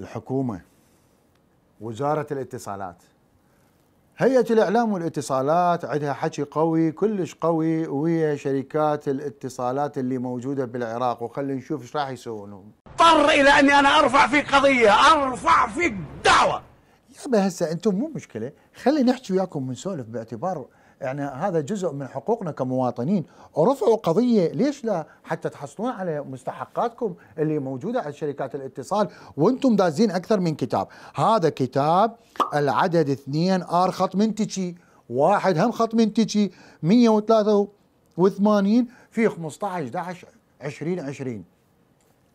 الحكومه وزاره الاتصالات هيئه الاعلام والاتصالات عندها حكي قوي كلش قوي ويا شركات الاتصالات اللي موجوده بالعراق وخلينا نشوف ايش راح يسوون اضطر الى اني انا ارفع فيك قضيه ارفع فيك دعوه يابا هسه انتم مو مشكله خلينا نحكي وياكم ونسولف باعتبار يعني هذا جزء من حقوقنا كمواطنين رفعوا قضيه ليش لا حتى تحصلون على مستحقاتكم اللي موجوده على شركات الاتصال وانتم دازين اكثر من كتاب هذا كتاب العدد 2 ار خط منتجي واحد هم خط منتجي 183 في 15 11 2020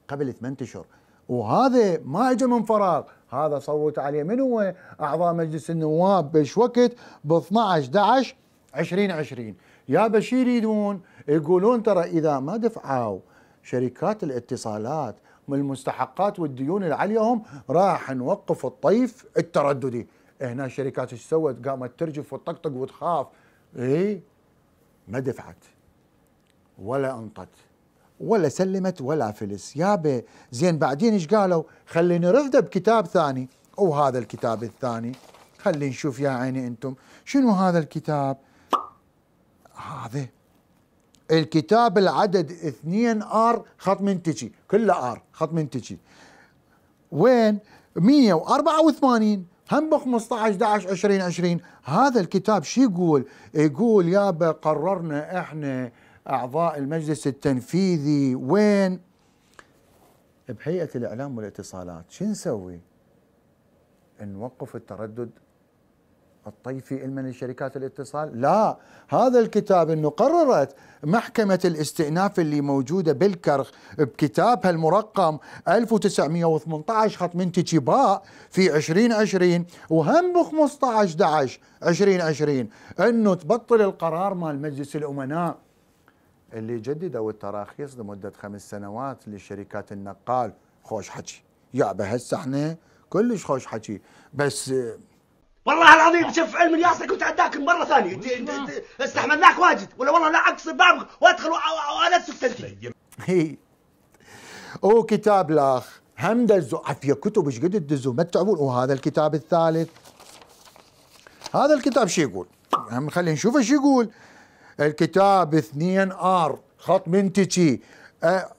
قبل 8 اشهر وهذا ما اجى من فراغ هذا صوت عليه من هو اعضاء مجلس النواب بش وقت ب 12 11 2020 يا بشير يريدون يقولون ترى اذا ما دفعوا شركات الاتصالات من المستحقات والديون اللي عليهم راح نوقف الطيف الترددي هنا الشركات ايش سوت قامت ترجف وتطقطق وتخاف اي ما دفعت ولا انطت ولا سلمت ولا فلس بي زين بعدين ايش قالوا خلينا نرده بكتاب ثاني وهذا الكتاب الثاني خلي نشوف يا عيني انتم شنو هذا الكتاب هذا الكتاب العدد 2 ار خط منتجي كله ار خط منتجي وين 184 هم ب 15 11 20 20 هذا الكتاب شو يقول؟ يقول يابا قررنا احنا اعضاء المجلس التنفيذي وين؟ بهيئه الاعلام والاتصالات شو نسوي؟ نوقف التردد الطيفي من لشركات الاتصال لا هذا الكتاب انه قررت محكمة الاستئناف اللي موجودة بالكرخ بكتابها المرقم 1918 خط من تجيباء في 2020 وهم ب 15 11 2020 انه تبطل القرار مال مجلس الامناء اللي جددوا التراخيص لمدة خمس سنوات لشركات النقال خوش حكي يا هسه احنا كلش خوش حكي بس والله العظيم شوف علم ياسر كنت عداك مره ثانيه استحملناك واجد ولا والله لا اقصر بابك وادخل والد او وكتاب الاخ هم دزوا في كتب ايش قد تدزوا ما تعبون وهذا الكتاب الثالث هذا الكتاب شو يقول؟ هم خلينا نشوف ايش يقول الكتاب 2 ار خط منتجي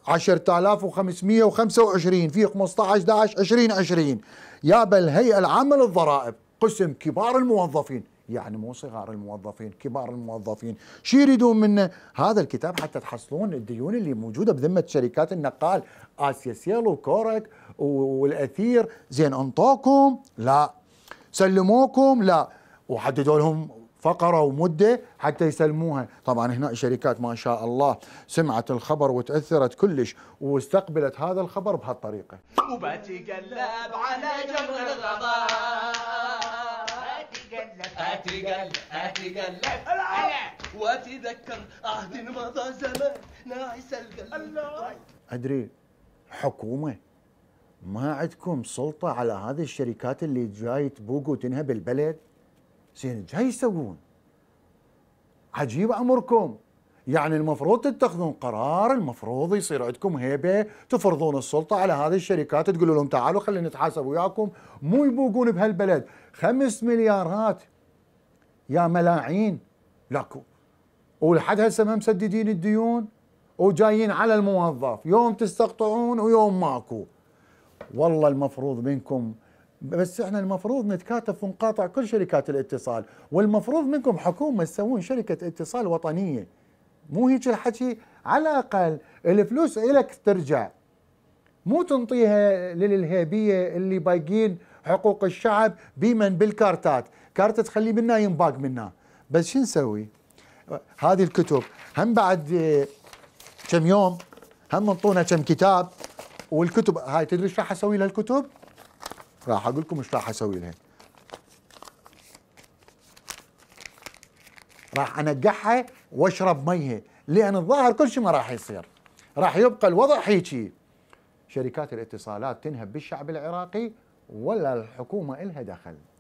10525 في 15 11 2020 يا بالهيئه العامه للضرائب قسم كبار الموظفين يعني مو صغار الموظفين كبار الموظفين شو يريدون منه هذا الكتاب حتى تحصلون الديون اللي موجوده بذمه شركات النقال اسيا سيل وكورك والاثير زين انطوكم لا سلموكم لا وحددوا لهم فقره ومده حتى يسلموها، طبعا هنا شركات ما شاء الله سمعت الخبر وتاثرت كلش واستقبلت هذا الخبر بهالطريقه. وبتقلب على جمر الغضب هتجلى هتجلى واتذكر عهد مضى زمان ناعس القلب ادري حكومه ما عندكم سلطه على هذه الشركات اللي جاي تبوق وتنهب البلد زين جاي يسوون عجيب امركم يعني المفروض تتخذون قرار المفروض يصير عندكم هيبه تفرضون السلطه على هذه الشركات تقولوا لهم تعالوا خلينا نتحاسب وياكم مو يبوقون بهالبلد خمس مليارات يا ملاعين لكو ولحد هسه ما مسددين الديون وجايين على الموظف يوم تستقطعون ويوم ماكو والله المفروض منكم بس احنا المفروض نتكاتف ونقاطع كل شركات الاتصال والمفروض منكم حكومه تسوون شركه اتصال وطنيه مو هيك الحكي على الاقل الفلوس الك ترجع مو تنطيها للهيبيه اللي باقين حقوق الشعب بمن بالكارتات كارته تخلي منا ينباق منا بس شو نسوي هذه الكتب هم بعد آه، كم يوم هم انطونا كم كتاب والكتب هاي تدري ايش راح اسوي لها الكتب راح اقول لكم ايش راح اسوي لها راح انقعها واشرب ميها لان الظاهر كل شيء ما راح يصير راح يبقى الوضع هيجي شركات الاتصالات تنهب بالشعب العراقي ولا الحكومه الها دخل